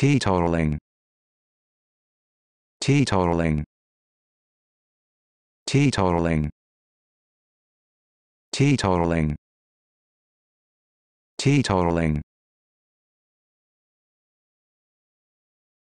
teetotaling teetotaling teetotaling teetotaling teetotaling